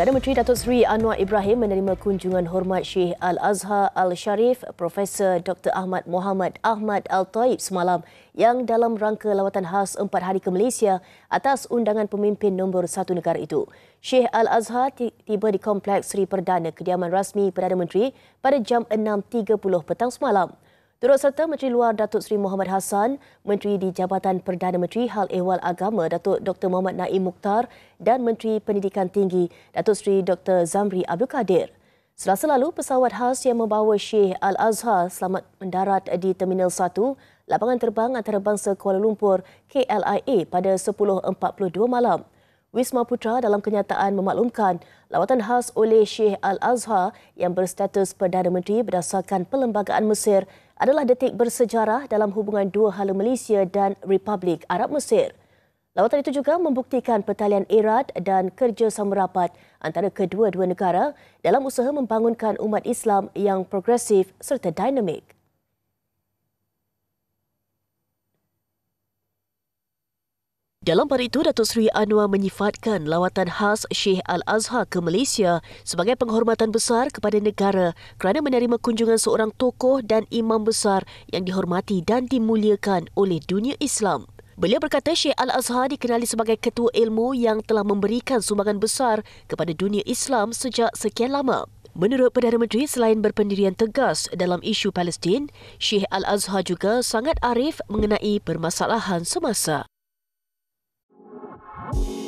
Perdana Menteri Datuk Seri Anwar Ibrahim menerima kunjungan hormat Syekh Al-Azhar Al-Sharif Profesor Dr. Ahmad Muhammad Ahmad Al-Taib semalam yang dalam rangka lawatan khas empat hari ke Malaysia atas undangan pemimpin nombor satu negara itu. Syekh Al-Azhar tiba di Kompleks Seri Perdana Kediaman Rasmi Perdana Menteri pada jam 6.30 petang semalam. Turut serta Menteri Luar Datuk Seri Muhammad Hassan, Menteri di Jabatan Perdana Menteri Hal Ehwal Agama Datuk Dr. Muhammad Naim Mukhtar dan Menteri Pendidikan Tinggi Datuk Seri Dr. Zamri Abdul Kadir. Selasa lalu, pesawat khas yang membawa Syekh Al-Azhar selamat mendarat di Terminal 1, Lapangan Terbang Antarabangsa Kuala Lumpur KLIA pada 10.42 malam. Wisma Putra dalam kenyataan memaklumkan lawatan khas oleh Syekh Al-Azhar yang berstatus Perdana Menteri berdasarkan Perlembagaan Mesir adalah detik bersejarah dalam hubungan dua hala Malaysia dan Republik Arab Mesir. Lawatan itu juga membuktikan pertalian erat dan kerjasama rapat antara kedua-dua negara dalam usaha membangunkan umat Islam yang progresif serta dinamik. Dalam pada itu, Datuk Seri Anwar menyifatkan lawatan khas Sheikh Al-Azhar ke Malaysia sebagai penghormatan besar kepada negara kerana menerima kunjungan seorang tokoh dan imam besar yang dihormati dan dimuliakan oleh dunia Islam. Beliau berkata Sheikh Al-Azhar dikenali sebagai ketua ilmu yang telah memberikan sumbangan besar kepada dunia Islam sejak sekian lama. Menurut Perdana Menteri, selain berpendirian tegas dalam isu Palestin, Sheikh Al-Azhar juga sangat arif mengenai permasalahan semasa. Bye.